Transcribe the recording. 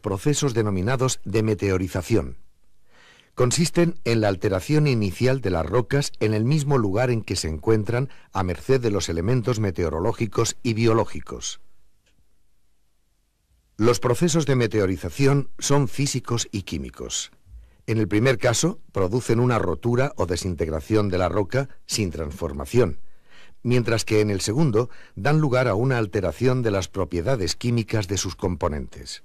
procesos denominados de meteorización. Consisten en la alteración inicial de las rocas en el mismo lugar en que se encuentran a merced de los elementos meteorológicos y biológicos. Los procesos de meteorización son físicos y químicos. En el primer caso, producen una rotura o desintegración de la roca sin transformación, mientras que en el segundo dan lugar a una alteración de las propiedades químicas de sus componentes.